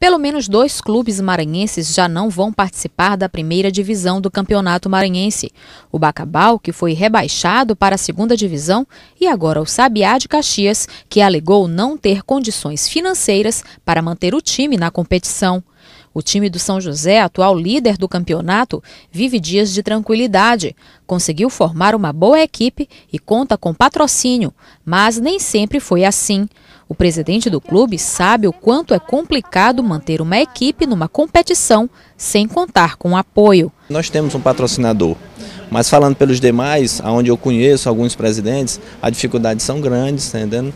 Pelo menos dois clubes maranhenses já não vão participar da primeira divisão do Campeonato Maranhense. O Bacabal, que foi rebaixado para a segunda divisão, e agora o Sabiá de Caxias, que alegou não ter condições financeiras para manter o time na competição. O time do São José, atual líder do campeonato, vive dias de tranquilidade. Conseguiu formar uma boa equipe e conta com patrocínio, mas nem sempre foi assim. O presidente do clube sabe o quanto é complicado manter uma equipe numa competição sem contar com apoio. Nós temos um patrocinador, mas falando pelos demais, aonde eu conheço alguns presidentes, as dificuldades são grandes, tá entendendo?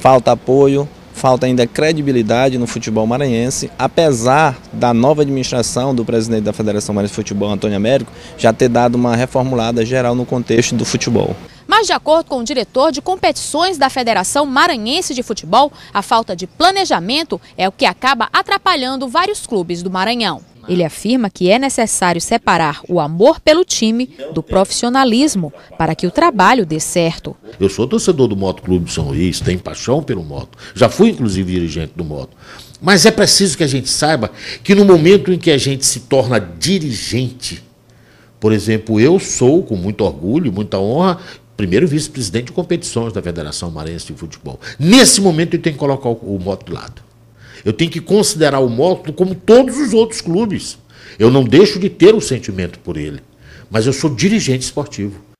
Falta apoio, falta ainda credibilidade no futebol maranhense, apesar da nova administração do presidente da Federação Maranhense de Futebol, Antônio Américo, já ter dado uma reformulada geral no contexto do futebol. Mas, de acordo com o diretor de competições da Federação Maranhense de Futebol, a falta de planejamento é o que acaba atrapalhando vários clubes do Maranhão. Ele afirma que é necessário separar o amor pelo time do profissionalismo para que o trabalho dê certo. Eu sou torcedor do Moto Clube São Luís, tenho paixão pelo moto. Já fui, inclusive, dirigente do moto. Mas é preciso que a gente saiba que no momento em que a gente se torna dirigente, por exemplo, eu sou, com muito orgulho, muita honra, primeiro vice-presidente de competições da Federação Maranhense de Futebol. Nesse momento, eu tenho que colocar o moto de lado. Eu tenho que considerar o Módulo como todos os outros clubes. Eu não deixo de ter o um sentimento por ele, mas eu sou dirigente esportivo.